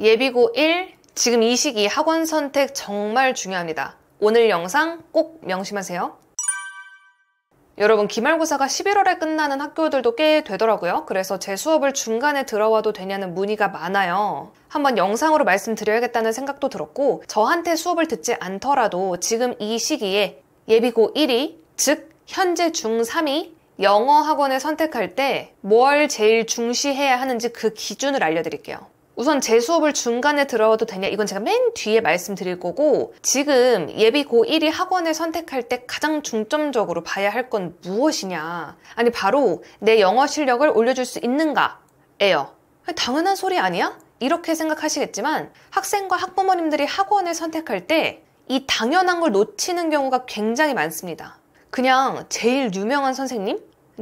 예비고 1, 지금 이 시기 학원 선택 정말 중요합니다. 오늘 영상 꼭 명심하세요. 여러분 기말고사가 11월에 끝나는 학교들도 꽤 되더라고요. 그래서 제 수업을 중간에 들어와도 되냐는 문의가 많아요. 한번 영상으로 말씀드려야겠다는 생각도 들었고 저한테 수업을 듣지 않더라도 지금 이 시기에 예비고 1위, 즉 현재 중3이 영어 학원을 선택할 때 뭘 제일 중시해야 하는지 그 기준을 알려드릴게요. 우선 제 수업을 중간에 들어도 와 되냐 이건 제가 맨 뒤에 말씀드릴 거고 지금 예비 고1이 학원을 선택할 때 가장 중점적으로 봐야 할 건 무엇이냐 아니 바로 내 영어 실력을 올려줄 수 있는가 에요 당연한 소리 아니야? 이렇게 생각하시겠지만 학생과 학부모님들이 학원을 선택할 때 이 당연한 걸 놓치는 경우가 굉장히 많습니다 그냥 제일 유명한 선생님?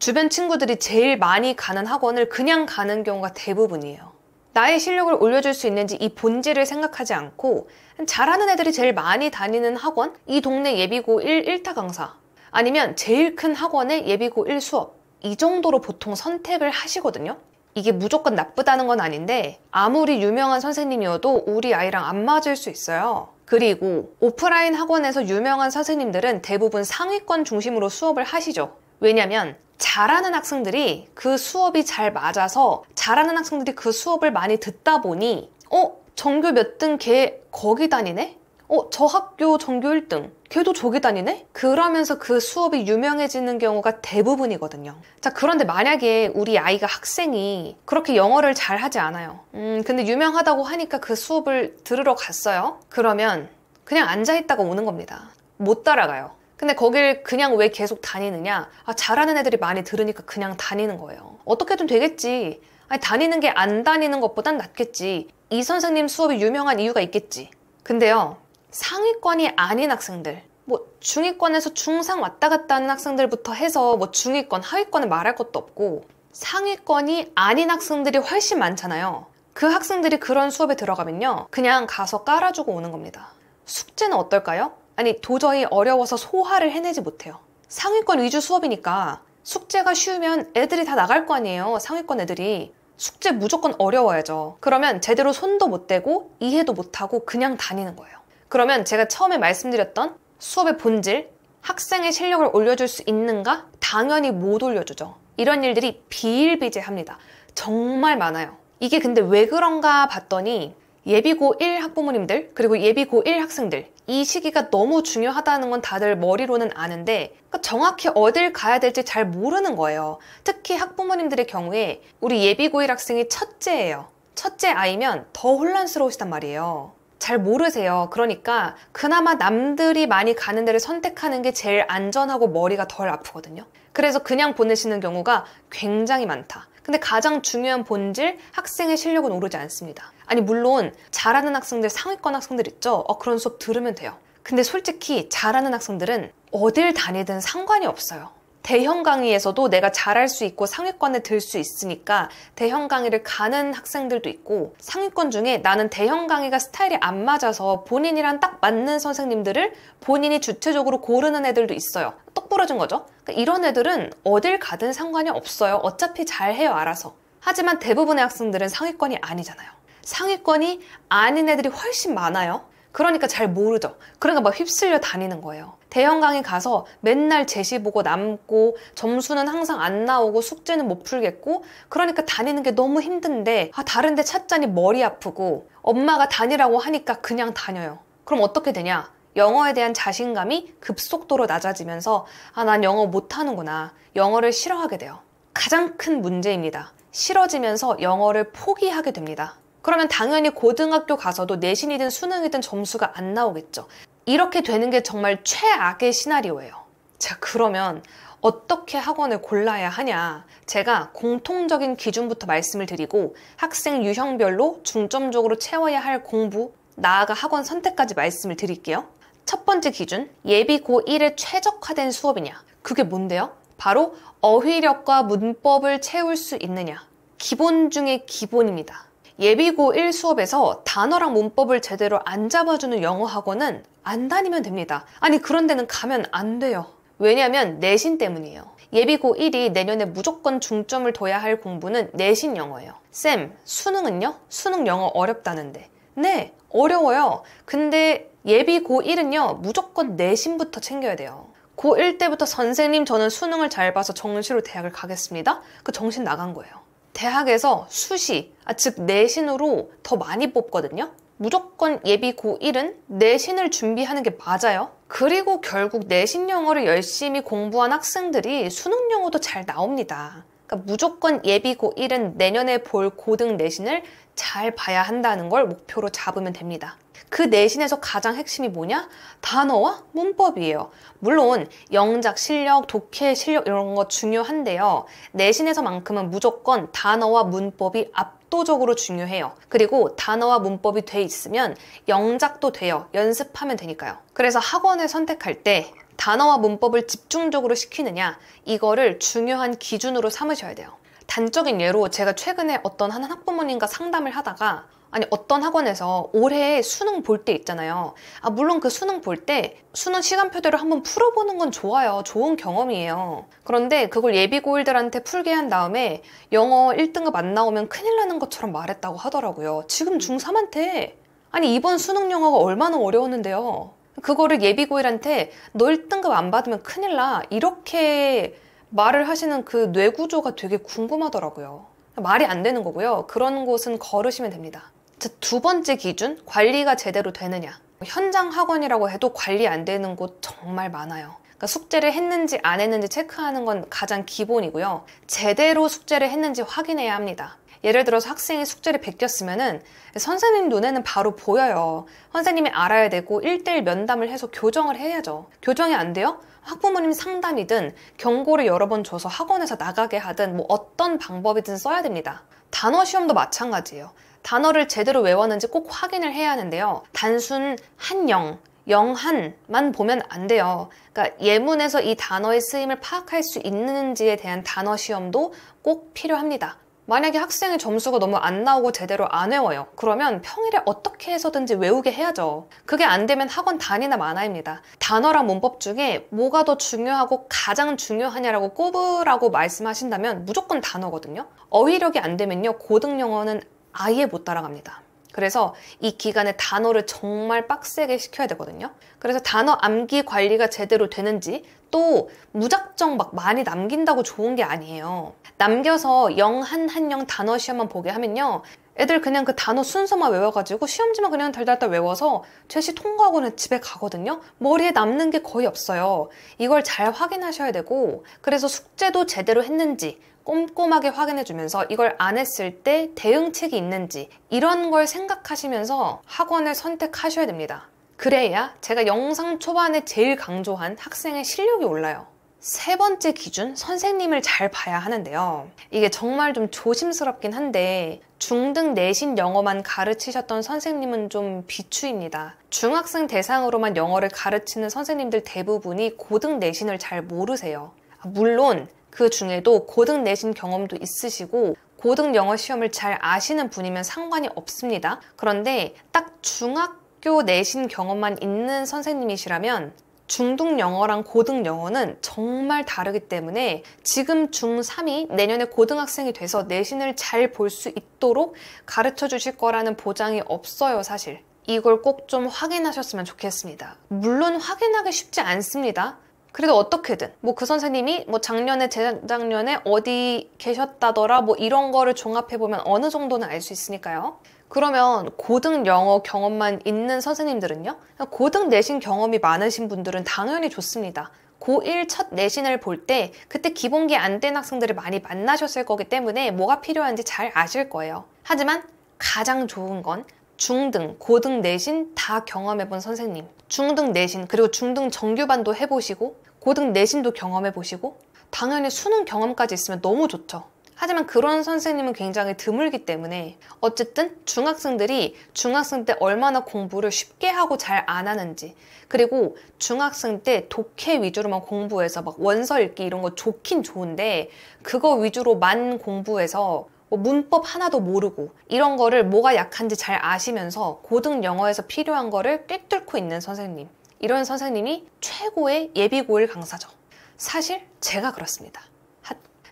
주변 친구들이 제일 많이 가는 학원을 그냥 가는 경우가 대부분이에요 나의 실력을 올려줄 수 있는지 이 본질을 생각하지 않고 잘하는 애들이 제일 많이 다니는 학원, 이 동네 예비고 1, 1타 강사, 아니면 제일 큰 학원의 예비고 1 수업, 이 정도로 보통 선택을 하시거든요. 이게 무조건 나쁘다는 건 아닌데 아무리 유명한 선생님이어도 우리 아이랑 안 맞을 수 있어요. 그리고 오프라인 학원에서 유명한 선생님들은 대부분 상위권 중심으로 수업을 하시죠. 왜냐면 잘하는 학생들이 그 수업이 잘 맞아서 잘하는 학생들이 그 수업을 많이 듣다 보니 어? 전교 몇 등 걔 거기 다니네? 어? 저 학교 전교 1등 걔도 저기 다니네? 그러면서 그 수업이 유명해지는 경우가 대부분이거든요. 자, 그런데 만약에 우리 아이가 학생이 그렇게 영어를 잘 하지 않아요. 음, 근데 유명하다고 하니까 그 수업을 들으러 갔어요. 그러면 그냥 앉아있다가 오는 겁니다. 못 따라가요. 근데 거길 그냥 왜 계속 다니느냐? 아, 잘하는 애들이 많이 들으니까 그냥 다니는 거예요. 어떻게든 되겠지. 아니, 다니는 게 안 다니는 것보단 낫겠지. 이 선생님 수업이 유명한 이유가 있겠지. 근데요, 상위권이 아닌 학생들, 뭐 중위권에서 중상 왔다 갔다 하는 학생들부터 해서 뭐 중위권, 하위권을 말할 것도 없고 상위권이 아닌 학생들이 훨씬 많잖아요. 그 학생들이 그런 수업에 들어가면요. 그냥 가서 깔아주고 오는 겁니다. 숙제는 어떨까요? 아니 도저히 어려워서 소화를 해내지 못해요. 상위권 위주 수업이니까 숙제가 쉬우면 애들이 다 나갈 거 아니에요. 상위권 애들이. 숙제 무조건 어려워야죠. 그러면 제대로 손도 못 대고 이해도 못하고 그냥 다니는 거예요. 그러면 제가 처음에 말씀드렸던 수업의 본질, 학생의 실력을 올려줄 수 있는가? 당연히 못 올려주죠. 이런 일들이 비일비재합니다. 정말 많아요. 이게 근데 왜 그런가 봤더니 예비고 1 학부모님들 그리고 예비고 1 학생들 이 시기가 너무 중요하다는 건 다들 머리로는 아는데 그러니까 정확히 어딜 가야 될지 잘 모르는 거예요. 특히 학부모님들의 경우에 우리 예비고 1 학생이 첫째예요. 첫째 아이면 더 혼란스러우시단 말이에요. 잘 모르세요. 그러니까 그나마 남들이 많이 가는 데를 선택하는 게 제일 안전하고 머리가 덜 아프거든요. 그래서 그냥 보내시는 경우가 굉장히 많다. 근데 가장 중요한 본질 학생의 실력은 오르지 않습니다. 아니 물론 잘하는 학생들 상위권 학생들 있죠 어, 그런 수업 들으면 돼요 근데 솔직히 잘하는 학생들은 어딜 다니든 상관이 없어요 대형 강의에서도 내가 잘할 수 있고 상위권에 들 수 있으니까 대형 강의를 가는 학생들도 있고 상위권 중에 나는 대형 강의가 스타일이 안 맞아서 본인이랑 딱 맞는 선생님들을 본인이 주체적으로 고르는 애들도 있어요. 똑 부러진 거죠. 그러니까 이런 애들은 어딜 가든 상관이 없어요. 어차피 잘해요, 알아서. 하지만 대부분의 학생들은 상위권이 아니잖아요. 상위권이 아닌 애들이 훨씬 많아요. 그러니까 잘 모르죠. 그러니까 막 휩쓸려 다니는 거예요. 대형 강의 가서 맨날 제시 보고 남고 점수는 항상 안 나오고 숙제는 못 풀겠고 그러니까 다니는 게 너무 힘든데 아, 다른 데 찾자니 머리 아프고 엄마가 다니라고 하니까 그냥 다녀요. 그럼 어떻게 되냐? 영어에 대한 자신감이 급속도로 낮아지면서 아, 난 영어 못하는구나. 영어를 싫어하게 돼요. 가장 큰 문제입니다. 싫어지면서 영어를 포기하게 됩니다. 그러면 당연히 고등학교 가서도 내신이든 수능이든 점수가 안 나오겠죠. 이렇게 되는 게 정말 최악의 시나리오예요. 자, 그러면 어떻게 학원을 골라야 하냐? 제가 공통적인 기준부터 말씀을 드리고 학생 유형별로 중점적으로 채워야 할 공부, 나아가 학원 선택까지 말씀을 드릴게요. 첫 번째 기준, 예비 고1에 최적화된 수업이냐. 그게 뭔데요? 바로 어휘력과 문법을 채울 수 있느냐. 기본 중에 기본입니다. 예비고 1수업에서 단어랑 문법을 제대로 안 잡아주는 영어 학원은 안 다니면 됩니다. 아니 그런 데는 가면 안 돼요. 왜냐면 하 내신 때문이에요. 예비고 1이 내년에 무조건 중점을 둬야 할 공부는 내신 영어예요. 쌤, 수능은요? 수능 영어 어렵다는데. 네, 어려워요. 근데 예비고 1은요, 무조건 내신부터 챙겨야 돼요. 고 1 때부터 선생님 저는 수능을 잘 봐서 정시로 대학을 가겠습니다. 그 정신 나간 거예요. 대학에서 수시, 아, 즉 내신으로 더 많이 뽑거든요. 무조건 예비 고1은 내신을 준비하는 게 맞아요. 그리고 결국 내신 영어를 열심히 공부한 학생들이 수능 영어도 잘 나옵니다. 그러니까 무조건 예비 고1은 내년에 볼 고등 내신을 잘 봐야 한다는 걸 목표로 잡으면 됩니다. 그 내신에서 가장 핵심이 뭐냐? 단어와 문법이에요. 물론 영작 실력, 독해 실력 이런 거 중요한데요. 내신에서만큼은 무조건 단어와 문법이 압도적으로 중요해요. 그리고 단어와 문법이 돼 있으면 영작도 돼요. 연습하면 되니까요. 그래서 학원을 선택할 때 단어와 문법을 집중적으로 시키느냐 이거를 중요한 기준으로 삼으셔야 돼요. 단적인 예로 제가 최근에 어떤 한 학부모님과 상담을 하다가 아니 어떤 학원에서 올해 수능 볼 때 있잖아요 아 물론 그 수능 볼 때 수능 시간표대로 한번 풀어보는 건 좋아요 좋은 경험이에요 그런데 그걸 예비고일들한테 풀게 한 다음에 영어 1등급 안 나오면 큰일 나는 것처럼 말했다고 하더라고요 지금 음. 중3한테 아니 이번 수능 영어가 얼마나 어려웠는데요 그거를 예비고일한테 너 1등급 안 받으면 큰일 나 이렇게 말을 하시는 그 뇌구조가 되게 궁금하더라고요 말이 안 되는 거고요 그런 곳은 걸으시면 됩니다 두 번째 기준, 관리가 제대로 되느냐. 현장 학원이라고 해도 관리 안 되는 곳 정말 많아요. 그러니까 숙제를 했는지 안 했는지 체크하는 건 가장 기본이고요. 제대로 숙제를 했는지 확인해야 합니다. 예를 들어서 학생이 숙제를 베꼈으면은 선생님 눈에는 바로 보여요. 선생님이 알아야 되고 일대일 면담을 해서 교정을 해야죠. 교정이 안 돼요? 학부모님 상담이든 경고를 여러 번 줘서 학원에서 나가게 하든 뭐 어떤 방법이든 써야 됩니다. 단어 시험도 마찬가지예요. 단어를 제대로 외웠는지 꼭 확인을 해야 하는데요. 단순 한영, 영한만 보면 안 돼요. 그러니까 예문에서 이 단어의 쓰임을 파악할 수 있는지에 대한 단어 시험도 꼭 필요합니다. 만약에 학생의 점수가 너무 안 나오고 제대로 안 외워요. 그러면 평일에 어떻게 해서든지 외우게 해야죠. 그게 안 되면 학원 단위나 만화입니다. 단어랑 문법 중에 뭐가 더 중요하고 가장 중요하냐라고 꼽으라고 말씀하신다면 무조건 단어거든요. 어휘력이 안 되면요. 고등 영어는 아예 못 따라갑니다. 그래서 이 기간에 단어를 정말 빡세게 시켜야 되거든요. 그래서 단어 암기 관리가 제대로 되는지 또 무작정 막 많이 남긴다고 좋은 게 아니에요. 남겨서 0, 1, 1, 0 단어 시험만 보게 하면요. 애들 그냥 그 단어 순서만 외워가지고 시험지만 그냥 달달달 외워서 최시 통과하고는 집에 가거든요. 머리에 남는 게 거의 없어요. 이걸 잘 확인하셔야 되고 그래서 숙제도 제대로 했는지 꼼꼼하게 확인해 주면서 이걸 안 했을 때 대응책이 있는지 이런 걸 생각하시면서 학원을 선택하셔야 됩니다. 그래야 제가 영상 초반에 제일 강조한 학생의 실력이 올라요. 세 번째 기준, 선생님을 잘 봐야 하는데요. 이게 정말 좀 조심스럽긴 한데 중등 내신 영어만 가르치셨던 선생님은 좀 비추입니다. 중학생 대상으로만 영어를 가르치는 선생님들 대부분이 고등 내신을 잘 모르세요. 물론 그 중에도 고등 내신 경험도 있으시고 고등 영어 시험을 잘 아시는 분이면 상관이 없습니다. 그런데 딱 중학교 내신 경험만 있는 선생님이시라면 중등 영어랑 고등 영어는 정말 다르기 때문에 지금 중3이 내년에 고등학생이 돼서 내신을 잘 볼 수 있도록 가르쳐 주실 거라는 보장이 없어요, 사실. 이걸 꼭 좀 확인하셨으면 좋겠습니다. 물론 확인하기 쉽지 않습니다. 그래도 어떻게든 뭐 그 선생님이 뭐 작년에 재작년에 어디 계셨다더라 뭐 이런 거를 종합해 보면 어느 정도는 알 수 있으니까요. 그러면 고등 영어 경험만 있는 선생님들은요? 고등 내신 경험이 많으신 분들은 당연히 좋습니다. 고1 첫 내신을 볼 때 그때 기본기 안 된 학생들을 많이 만나셨을 거기 때문에 뭐가 필요한지 잘 아실 거예요. 하지만 가장 좋은 건 중등, 고등 내신 다 경험해 본 선생님. 중등 내신 그리고 중등 정규반도 해보시고 고등 내신도 경험해보시고 당연히 수능 경험까지 있으면 너무 좋죠. 하지만 그런 선생님은 굉장히 드물기 때문에 어쨌든 중학생들이 중학생 때 얼마나 공부를 쉽게 하고 잘 안 하는지 그리고 중학생 때 독해 위주로만 공부해서 막 원서 읽기 이런 거 좋긴 좋은데 그거 위주로만 공부해서 뭐 문법 하나도 모르고 이런 거를 뭐가 약한지 잘 아시면서 고등 영어에서 필요한 거를 꿰뚫고 있는 선생님 이런 선생님이 최고의 예비고일 강사죠. 사실 제가 그렇습니다.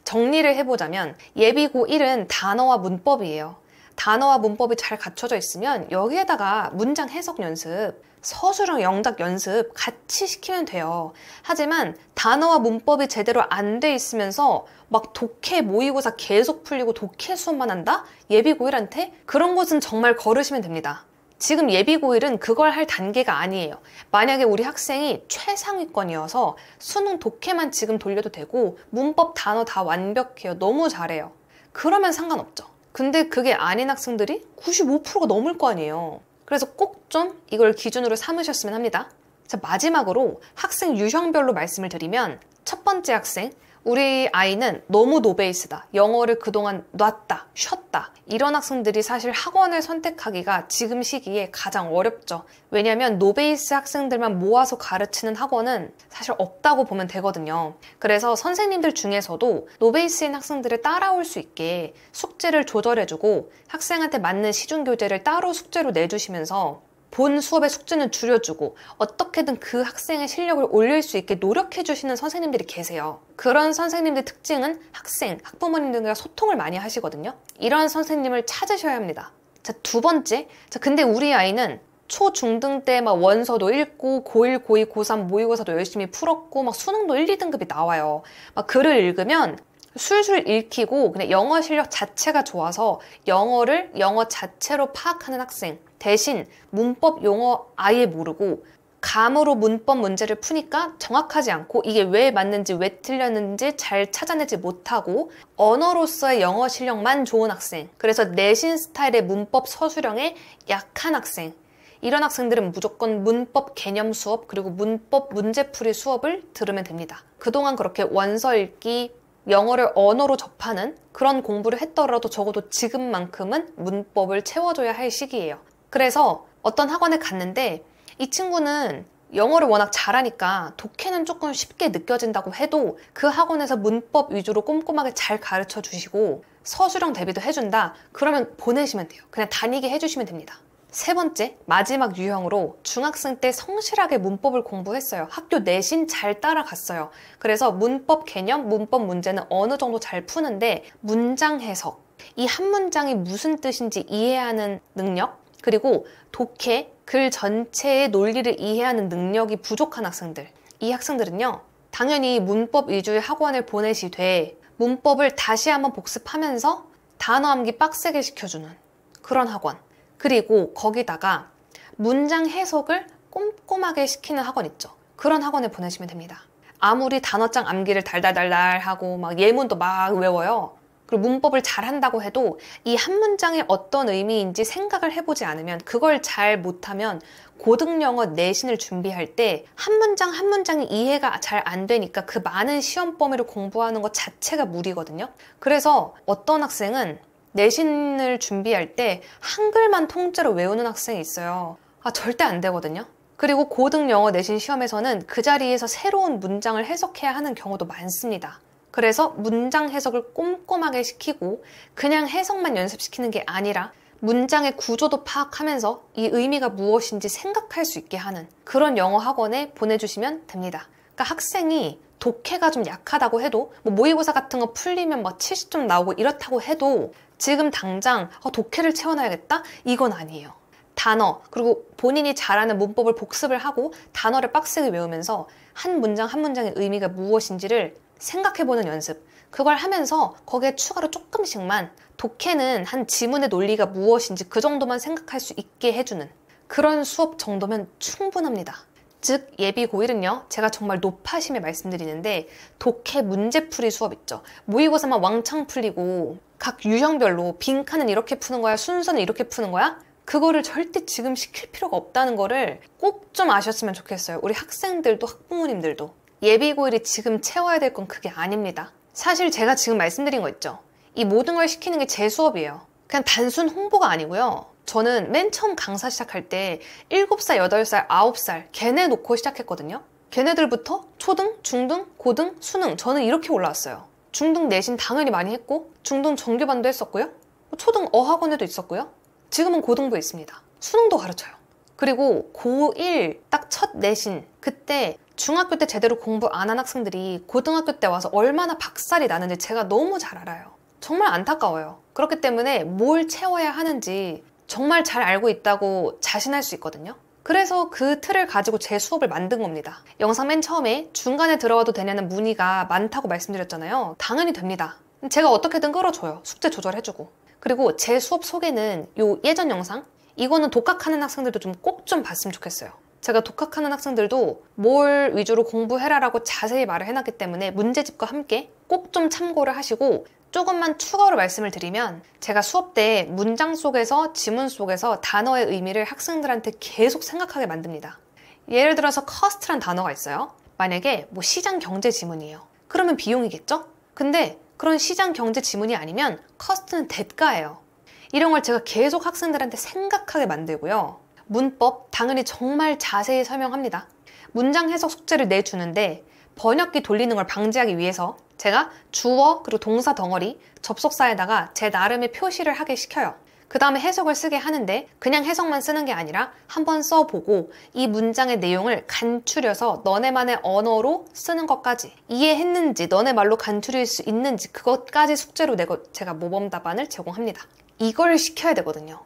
정리를 해보자면 예비고 1은 단어와 문법이에요. 단어와 문법이 잘 갖춰져 있으면 여기에다가 문장 해석 연습, 서술형 영작 연습 같이 시키면 돼요. 하지만 단어와 문법이 제대로 안 돼 있으면서 막 독해 모의고사 계속 풀리고 독해 수업만 한다? 예비고1한테 그런 곳은 정말 걸으시면 됩니다. 지금 예비고1은 그걸 할 단계가 아니에요. 만약에 우리 학생이 최상위권이어서 수능 독해만 지금 돌려도 되고 문법 단어 다 완벽해요. 너무 잘해요. 그러면 상관없죠. 근데 그게 아닌 학생들이 95%가 넘을 거 아니에요. 그래서 꼭 좀 이걸 기준으로 삼으셨으면 합니다. 자, 마지막으로 학생 유형별로 말씀을 드리면 첫 번째 학생, 우리 아이는 너무 노베이스다. 영어를 그동안 놨다, 쉬었다. 이런 학생들이 사실 학원을 선택하기가 지금 시기에 가장 어렵죠. 왜냐면 하 노베이스 학생들만 모아서 가르치는 학원은 사실 없다고 보면 되거든요. 그래서 선생님들 중에서도 노베이스인 학생들을 따라올 수 있게 숙제를 조절해주고 학생한테 맞는 시중 교재를 따로 숙제로 내주시면서 본 수업의 숙제는 줄여주고 어떻게든 그 학생의 실력을 올릴 수 있게 노력해주시는 선생님들이 계세요. 그런 선생님들 의 특징은 학생, 학부모님들과 소통을 많이 하시거든요. 이런 선생님을 찾으셔야 합니다. 자, 두 번째. 자, 근데 우리 아이는 초, 중등 때 막 원서도 읽고 고1, 고2, 고3 모의고사도 열심히 풀었고 막 수능도 1, 2등급이 나와요. 막 글을 읽으면 술술 읽히고 그냥 영어 실력 자체가 좋아서 영어를 영어 자체로 파악하는 학생 대신 문법 용어 아예 모르고 감으로 문법 문제를 푸니까 정확하지 않고 이게 왜 맞는지 왜 틀렸는지 잘 찾아내지 못하고 언어로서의 영어 실력만 좋은 학생 그래서 내신 스타일의 문법 서술형에 약한 학생 이런 학생들은 무조건 문법 개념 수업 그리고 문법 문제풀이 수업을 들으면 됩니다. 그동안 그렇게 원서 읽기, 영어를 언어로 접하는 그런 공부를 했더라도 적어도 지금만큼은 문법을 채워줘야 할 시기예요. 그래서 어떤 학원에 갔는데 이 친구는 영어를 워낙 잘하니까 독해는 조금 쉽게 느껴진다고 해도 그 학원에서 문법 위주로 꼼꼼하게 잘 가르쳐 주시고 서술형 대비도 해준다. 그러면 보내시면 돼요. 그냥 다니게 해주시면 됩니다. 세 번째, 마지막 유형으로 중학생 때 성실하게 문법을 공부했어요. 학교 내신 잘 따라갔어요. 그래서 문법 개념, 문법 문제는 어느 정도 잘 푸는데 문장 해석, 이 한 문장이 무슨 뜻인지 이해하는 능력, 그리고 독해, 글 전체의 논리를 이해하는 능력이 부족한 학생들. 이 학생들은요, 당연히 문법 위주의 학원을 보내시되 문법을 다시 한번 복습하면서 단어 암기 빡세게 시켜주는 그런 학원. 그리고 거기다가 문장 해석을 꼼꼼하게 시키는 학원 있죠. 그런 학원에 보내시면 됩니다. 아무리 단어장 암기를 달달달달 하고 막 예문도 막 외워요. 그리고 문법을 잘한다고 해도 이 한 문장의 어떤 의미인지 생각을 해보지 않으면 그걸 잘 못하면 고등영어 내신을 준비할 때 한 문장 한 문장이 이해가 잘 안 되니까 그 많은 시험 범위를 공부하는 것 자체가 무리거든요. 그래서 어떤 학생은 내신을 준비할 때 한글만 통째로 외우는 학생이 있어요. 아, 절대 안 되거든요. 그리고 고등 영어 내신 시험에서는 그 자리에서 새로운 문장을 해석해야 하는 경우도 많습니다. 그래서 문장 해석을 꼼꼼하게 시키고 그냥 해석만 연습시키는 게 아니라 문장의 구조도 파악하면서 이 의미가 무엇인지 생각할 수 있게 하는 그런 영어 학원에 보내주시면 됩니다. 그러니까 학생이 독해가 좀 약하다고 해도 뭐 모의고사 같은 거 풀리면 막 70점 나오고 이렇다고 해도 지금 당장 어, 독해를 채워놔야겠다? 이건 아니에요. 단어 그리고 본인이 잘하는 문법을 복습을 하고 단어를 빡세게 외우면서 한 문장 한 문장의 의미가 무엇인지를 생각해보는 연습 그걸 하면서 거기에 추가로 조금씩만 독해는 한 지문의 논리가 무엇인지 그 정도만 생각할 수 있게 해주는 그런 수업 정도면 충분합니다. 즉 예비 고1은요 제가 정말 높아심에 말씀드리는데 독해 문제풀이 수업 있죠 모의고사만 왕창 풀리고 각 유형별로 빈칸은 이렇게 푸는 거야 순서는 이렇게 푸는 거야 그거를 절대 지금 시킬 필요가 없다는 거를 꼭 좀 아셨으면 좋겠어요 우리 학생들도 학부모님들도 예비 고1이 지금 채워야 될 건 그게 아닙니다 사실 제가 지금 말씀드린 거 있죠 이 모든 걸 시키는 게 제 수업이에요 그냥 단순 홍보가 아니고요 저는 맨 처음 강사 시작할 때 7살, 8살, 9살 걔네 놓고 시작했거든요. 걔네들부터 초등, 중등, 고등, 수능 저는 이렇게 올라왔어요. 중등 내신 당연히 많이 했고 중등 정규반도 했었고요. 뭐 초등 어학원에도 있었고요. 지금은 고등부에 있습니다. 수능도 가르쳐요. 그리고 고1 딱 첫 내신 그때 중학교 때 제대로 공부 안 한 학생들이 고등학교 때 와서 얼마나 박살이 나는지 제가 너무 잘 알아요. 정말 안타까워요. 그렇기 때문에 뭘 채워야 하는지 정말 잘 알고 있다고 자신할 수 있거든요. 그래서 그 틀을 가지고 제 수업을 만든 겁니다. 영상 맨 처음에 중간에 들어와도 되냐는 문의가 많다고 말씀드렸잖아요. 당연히 됩니다. 제가 어떻게든 끌어줘요. 숙제 조절해주고. 그리고 제 수업 소개는 요 예전 영상? 이거는 독학하는 학생들도 좀 꼭좀 좀 봤으면 좋겠어요. 제가 독학하는 학생들도 뭘 위주로 공부해라라고 자세히 말을 해놨기 때문에 문제집과 함께 꼭 좀 참고를 하시고 조금만 추가로 말씀을 드리면 제가 수업 때 문장 속에서 지문 속에서 단어의 의미를 학생들한테 계속 생각하게 만듭니다. 예를 들어서 커스트란 단어가 있어요. 만약에 뭐 시장 경제 지문이에요. 그러면 비용이겠죠? 근데 그런 시장 경제 지문이 아니면 커스트는 대가예요. 이런 걸 제가 계속 학생들한테 생각하게 만들고요. 문법 당연히 정말 자세히 설명합니다. 문장 해석 숙제를 내주는데 번역기 돌리는 걸 방지하기 위해서 제가 주어 그리고 동사 덩어리 접속사에다가 제 나름의 표시를 하게 시켜요. 그 다음에 해석을 쓰게 하는데 그냥 해석만 쓰는 게 아니라 한번 써보고 이 문장의 내용을 간추려서 너네만의 언어로 쓰는 것까지 이해했는지 너네 말로 간추릴 수 있는지 그것까지 숙제로 내고 제가 모범 답안을 제공합니다. 이걸 시켜야 되거든요.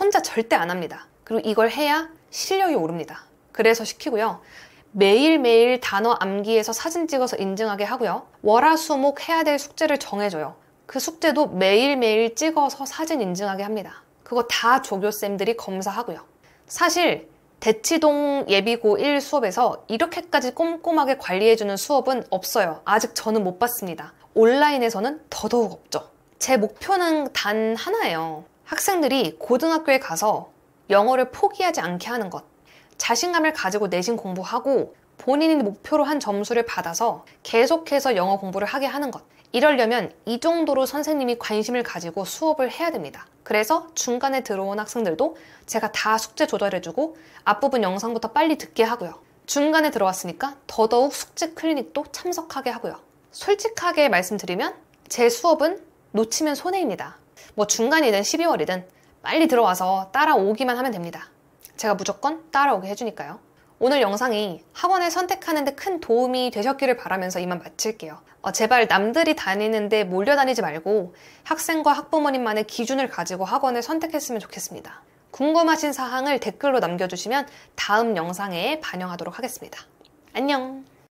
혼자 절대 안 합니다. 그리고 이걸 해야 실력이 오릅니다. 그래서 시키고요. 매일매일 단어 암기에서 사진 찍어서 인증하게 하고요. 월화수목 해야 될 숙제를 정해줘요. 그 숙제도 매일매일 찍어서 사진 인증하게 합니다. 그거 다 조교쌤들이 검사하고요. 사실 대치동 예비고 1 수업에서 이렇게까지 꼼꼼하게 관리해주는 수업은 없어요. 아직 저는 못 봤습니다. 온라인에서는 더더욱 없죠. 제 목표는 단 하나예요. 학생들이 고등학교에 가서 영어를 포기하지 않게 하는 것. 자신감을 가지고 내신 공부하고 본인이 목표로 한 점수를 받아서 계속해서 영어 공부를 하게 하는 것. 이러려면 이 정도로 선생님이 관심을 가지고 수업을 해야 됩니다. 그래서 중간에 들어온 학생들도 제가 다 숙제 조절해주고 앞부분 영상부터 빨리 듣게 하고요. 중간에 들어왔으니까 더더욱 숙제 클리닉도 참석하게 하고요. 솔직하게 말씀드리면 제 수업은 놓치면 손해입니다. 뭐 중간이든 12월이든 빨리 들어와서 따라오기만 하면 됩니다. 제가 무조건 따라오게 해주니까요. 오늘 영상이 학원을 선택하는데 큰 도움이 되셨기를 바라면서 이만 마칠게요. 어, 제발 남들이 다니는데 몰려다니지 말고 학생과 학부모님만의 기준을 가지고 학원을 선택했으면 좋겠습니다. 궁금하신 사항을 댓글로 남겨주시면 다음 영상에 반영하도록 하겠습니다. 안녕!